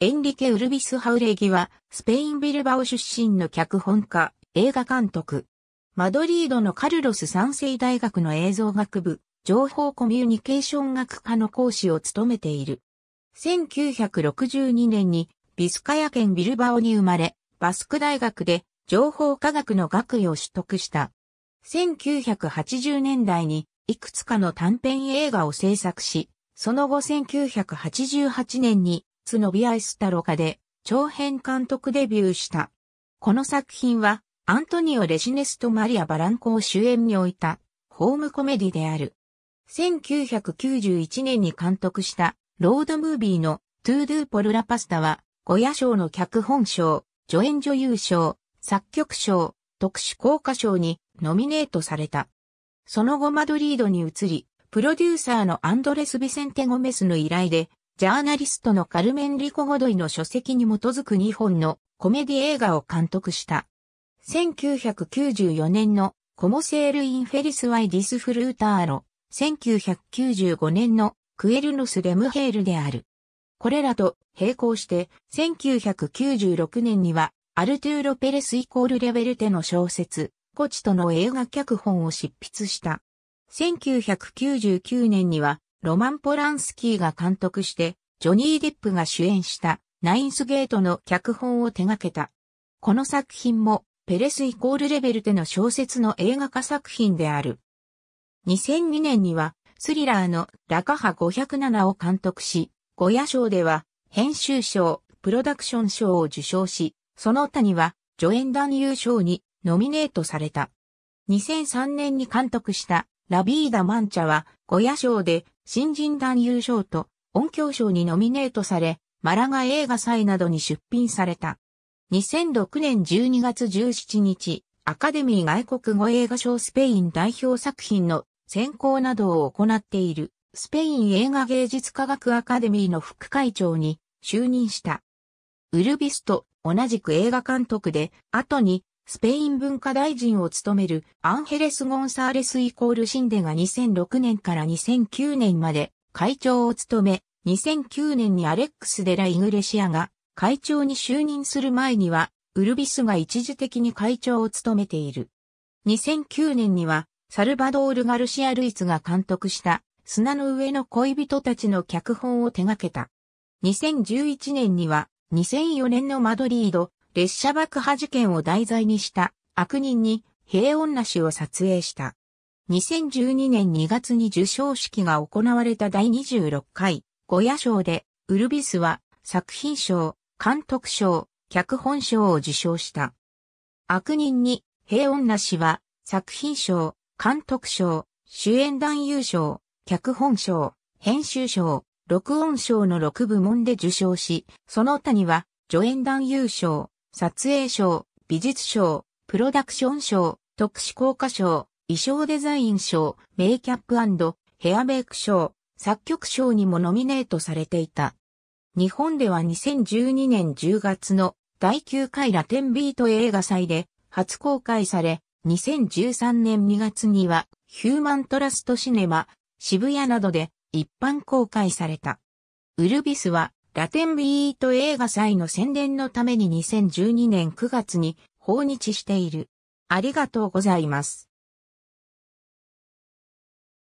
エンリケ・ウルビス・ハウレギは、スペイン・ビルバオ出身の脚本家、映画監督。マドリードのカルロス三世大学の映像学部、情報コミュニケーション学科の講師を務めている。1962年に、ビスカヤ県ビルバオに生まれ、バスク大学で情報科学の学位を取得した。1980年代にいくつかの短編映画を制作し、その後1988年に津ビアイスタロカで長編監督デビューした。この作品はアントニオ・レシネスとマリア・バランコを主演に置いたホームコメディである。1991年に監督したロードムービーのトゥードゥ・ポルラパスタは、ゴヤ賞の脚本賞、助演女優賞、作曲賞、特殊効果賞にノミネートされた。その後マドリードに移り、プロデューサーのアンドレス・ビセンテ・ゴメスの依頼でジャーナリストのカルメン・リコ・ゴドイの書籍に基づく2本のコメディ映画を監督した。1994年のコモセール・インフェリス・ワイ・ディス・フルーターロ、1995年のクエルノス・レムヘールである。これらと並行して、1996年には、アルトゥーロ・ペレスイコールレベルテの小説、コチとの映画脚本を執筆した。1999年には、ロマン・ポランスキーが監督して、ジョニー・デップが主演したナインスゲートの脚本を手掛けた。この作品もペレスイコールレベルでの小説の映画化作品である。2002年にはスリラーのラカハ507を監督し、ゴヤ賞では編集賞、プロダクション賞を受賞し、その他には助演男優賞にノミネートされた。2003年に監督したラビーダ・マンチャは、ゴヤ賞で新人男優賞と音響賞にノミネートされ、マラガ映画祭などに出品された。2006年12月17日、アカデミー外国語映画賞スペイン代表作品の選考などを行っている、スペイン映画芸術科学アカデミーの副会長に就任した。ウルビスと同じく映画監督で、後にスペイン文化大臣を務めるアンヘレス・ゴンサーレスイコールシンデが2006年から2009年まで会長を務め、2009年にアレックス・デラ・イグレシアが会長に就任する前には、ウルビスが一時的に会長を務めている。2009年には、サルバドール・ガルシア・ルイツが監督した砂の上の恋人たちの脚本を手掛けた。2011年には2004年のマドリード列車爆破事件を題材にした悪人に平穏なしを撮影した。2012年2月に受賞式が行われた第26回、ゴヤ賞で、ウルビスは作品賞、監督賞、脚本賞を受賞した。悪人に平穏なしは作品賞、監督賞、主演男優賞、脚本賞、編集賞、録音賞の6部門で受賞し、その他には助演男優賞、撮影賞、美術賞、プロダクション賞、特殊効果賞、衣装デザイン賞、メイキャップヘアメイク賞、作曲賞にもノミネートされていた。日本では2012年10月の第9回ラテンビート映画祭で初公開され、2013年2月にはヒューマントラストシネマ渋谷などで一般公開された。ウルビスはラテンビート映画祭の宣伝のために2012年9月に訪日している。ありがとうございます。